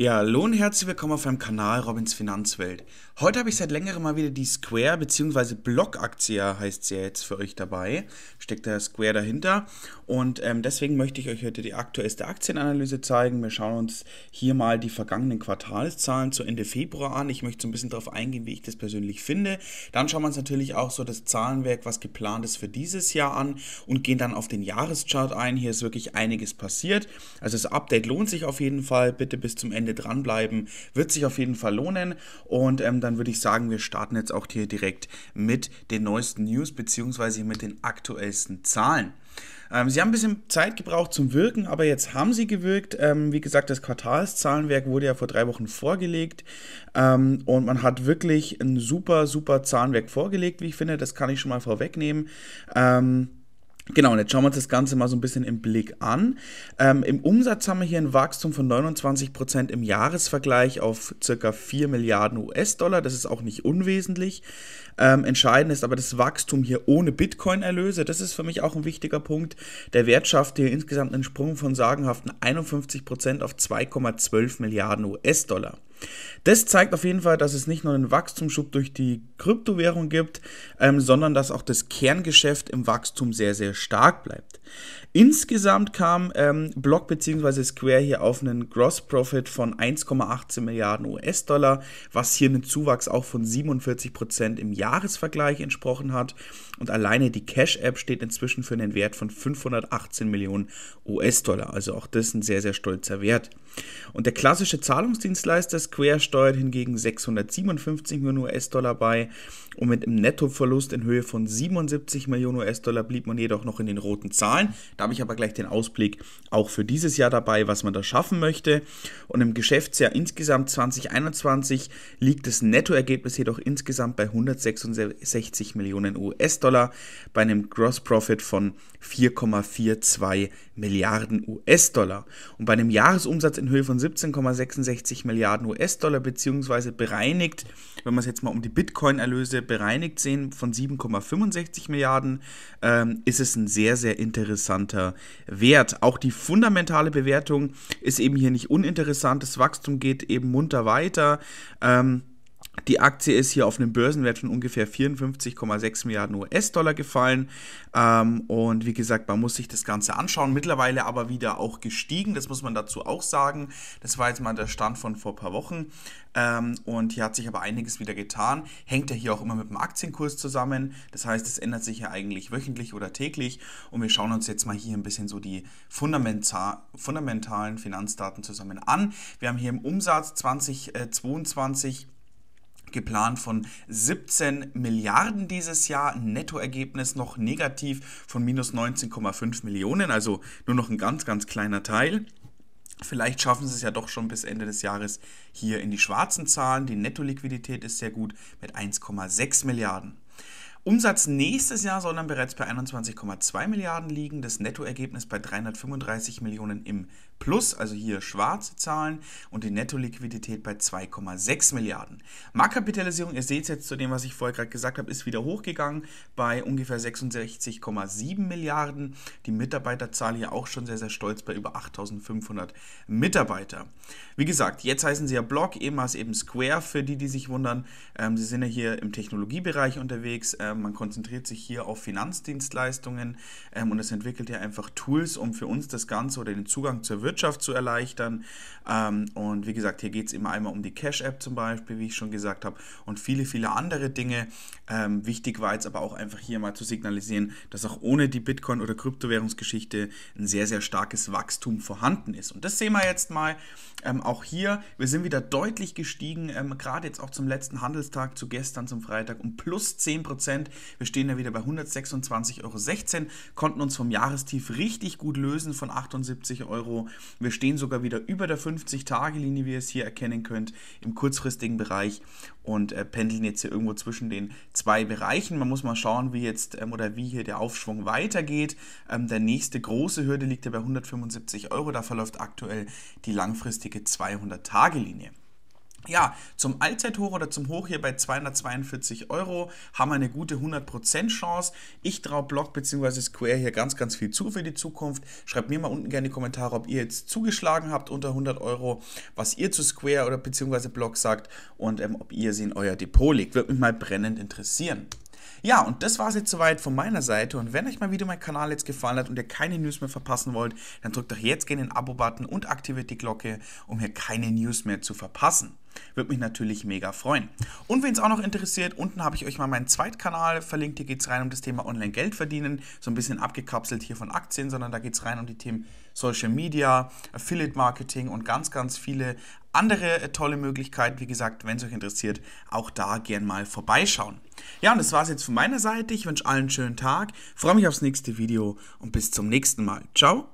Ja, hallo und herzlich willkommen auf meinem Kanal Robins Finanzwelt. Heute habe ich seit längerem mal wieder die Square bzw. Blockaktie, heißt sie ja jetzt für euch dabei. Steckt der Square dahinter. Und ähm, deswegen möchte ich euch heute die aktuellste Aktienanalyse zeigen. Wir schauen uns hier mal die vergangenen Quartalszahlen zu Ende Februar an. Ich möchte so ein bisschen darauf eingehen, wie ich das persönlich finde. Dann schauen wir uns natürlich auch so das Zahlenwerk, was geplant ist für dieses Jahr an und gehen dann auf den Jahreschart ein. Hier ist wirklich einiges passiert. Also das Update lohnt sich auf jeden Fall. Bitte bis zum Ende Wochenende dranbleiben. Wird sich auf jeden Fall lohnen. Und ähm, dann würde ich sagen, wir starten jetzt auch hier direkt mit den neuesten News bzw. mit den aktuellsten Zahlen ähm, sie haben ein bisschen Zeit gebraucht zum Wirken, aber jetzt haben sie gewirkt. Ähm, wie gesagt, das Quartalszahlenwerk wurde ja vor drei Wochen vorgelegt ähm, und man hat wirklich ein super, super Zahlenwerk vorgelegt, wie ich finde. Das kann ich schon mal vorwegnehmen. Ähm, Genau, und jetzt schauen wir uns das Ganze mal so ein bisschen im Blick an. Ähm, Im Umsatz haben wir hier ein Wachstum von 29 Prozent im Jahresvergleich auf circa 4 Milliarden US-Dollar. Das ist auch nicht unwesentlich. Ähm, entscheidend ist aber das Wachstum hier ohne Bitcoin-Erlöse. Das ist für mich auch ein wichtiger Punkt. Der Wert schafft hier insgesamt einen Sprung von sagenhaften 51 auf 2,12 Milliarden US-Dollar. Das zeigt auf jeden Fall, dass es nicht nur einen Wachstumsschub durch die Kryptowährung gibt, ähm, sondern dass auch das Kerngeschäft im Wachstum sehr, sehr stark bleibt. Insgesamt kam ähm, Block bzw. Square hier auf einen Gross Profit von 1,18 Milliarden US-Dollar, was hier einen Zuwachs auch von 47 im Jahr Jahresvergleich entsprochen hat und alleine die Cash App steht inzwischen für einen Wert von 518 Millionen US-Dollar. Also auch das ist ein sehr, sehr stolzer Wert. Und der klassische Zahlungsdienstleister Square steuert hingegen 657 Millionen US-Dollar bei und mit einem Nettoverlust in Höhe von 77 Millionen US-Dollar blieb man jedoch noch in den roten Zahlen. Da habe ich aber gleich den Ausblick auch für dieses Jahr dabei, was man da schaffen möchte. Und im Geschäftsjahr insgesamt 2021 liegt das Nettoergebnis jedoch insgesamt bei 166 Millionen US-Dollar. US-Dollar bei einem Gross-Profit von 4,42 Milliarden US-Dollar und bei einem Jahresumsatz in Höhe von 17,66 Milliarden US-Dollar beziehungsweise bereinigt, wenn man es jetzt mal um die Bitcoin-Erlöse bereinigt sehen, von 7,65 Milliarden, ähm, ist es ein sehr, sehr interessanter Wert. Auch die fundamentale Bewertung ist eben hier nicht uninteressant. Das Wachstum geht eben munter weiter. Ähm, die Aktie ist hier auf einem Börsenwert von ungefähr 54,6 Milliarden US-Dollar gefallen. Ähm, und wie gesagt, man muss sich das Ganze anschauen. Mittlerweile aber wieder auch gestiegen. Das muss man dazu auch sagen. Das war jetzt mal der Stand von vor ein paar Wochen. Ähm, und hier hat sich aber einiges wieder getan. Hängt ja hier auch immer mit dem Aktienkurs zusammen. Das heißt, es ändert sich ja eigentlich wöchentlich oder täglich. Und wir schauen uns jetzt mal hier ein bisschen so die fundamenta fundamentalen Finanzdaten zusammen an. Wir haben hier im Umsatz 2022 geplant von 17 Milliarden dieses Jahr, Nettoergebnis noch negativ von minus 19,5 Millionen, also nur noch ein ganz, ganz kleiner Teil. Vielleicht schaffen sie es ja doch schon bis Ende des Jahres hier in die schwarzen Zahlen. Die Nettoliquidität ist sehr gut mit 1,6 Milliarden. Umsatz nächstes Jahr soll dann bereits bei 21,2 Milliarden liegen, das Nettoergebnis bei 335 Millionen im plus, also hier schwarze Zahlen und die Nettoliquidität bei 2,6 Milliarden. Marktkapitalisierung, ihr seht es jetzt zu dem, was ich vorher gerade gesagt habe, ist wieder hochgegangen bei ungefähr 66,7 Milliarden. Die Mitarbeiterzahl hier auch schon sehr, sehr stolz bei über 8500 Mitarbeiter. Wie gesagt, jetzt heißen sie ja Block, ehemals eben Square, für die, die sich wundern. Ähm, sie sind ja hier im Technologiebereich unterwegs. Ähm, man konzentriert sich hier auf Finanzdienstleistungen ähm, und es entwickelt ja einfach Tools, um für uns das Ganze oder den Zugang zur Wirtschaft Wirtschaft zu erleichtern. Ähm, und wie gesagt, hier geht es immer einmal um die Cash-App zum Beispiel, wie ich schon gesagt habe, und viele, viele andere Dinge. Ähm, wichtig war jetzt aber auch einfach hier mal zu signalisieren, dass auch ohne die Bitcoin- oder Kryptowährungsgeschichte ein sehr, sehr starkes Wachstum vorhanden ist. Und das sehen wir jetzt mal ähm, auch hier. Wir sind wieder deutlich gestiegen, gerade jetzt auch zum letzten Handelstag zu gestern, zum Freitag, um plus 10%. Wir stehen ja wieder bei 126,16 Euro, konnten uns vom Jahrestief richtig gut lösen von 78 Euro wir stehen sogar wieder über der 50-Tage-Linie, wie ihr es hier erkennen könnt, im kurzfristigen Bereich und äh, pendeln jetzt hier irgendwo zwischen den zwei Bereichen. Man muss mal schauen, wie jetzt ähm, oder wie hier der Aufschwung weitergeht. Ähm, der nächste große Hürde liegt ja bei 175 Euro. Da verläuft aktuell die langfristige 200-Tage-Linie. Ja, zum Allzeithoch oder zum Hoch hier bei 242 Euro haben wir eine gute 100% Chance. Ich traue Block bzw. Square hier ganz, ganz viel zu für die Zukunft. Schreibt mir mal unten gerne in die Kommentare, ob ihr jetzt zugeschlagen habt unter 100 Euro, was ihr zu Square oder bzw. Block sagt und ähm, ob ihr sie in euer Depot legt. Würde mich mal brennend interessieren. Ja, und das war es jetzt soweit von meiner Seite. Und wenn euch mal wieder mein Kanal jetzt gefallen hat und ihr keine News mehr verpassen wollt, dann drückt doch jetzt gerne den Abo-Button und aktiviert die Glocke, um hier keine News mehr zu verpassen. Würde mich natürlich mega freuen. Und wenn es auch noch interessiert, unten habe ich euch mal meinen Zweitkanal verlinkt. Hier geht es rein um das Thema Online-Geld verdienen. So ein bisschen abgekapselt hier von Aktien, sondern da geht es rein um die Themen Social Media, Affiliate-Marketing und ganz, ganz viele andere äh, tolle Möglichkeiten. Wie gesagt, wenn es euch interessiert, auch da gern mal vorbeischauen. Ja, und das war's jetzt von meiner Seite. Ich wünsche allen einen schönen Tag, freue mich aufs nächste Video und bis zum nächsten Mal. Ciao!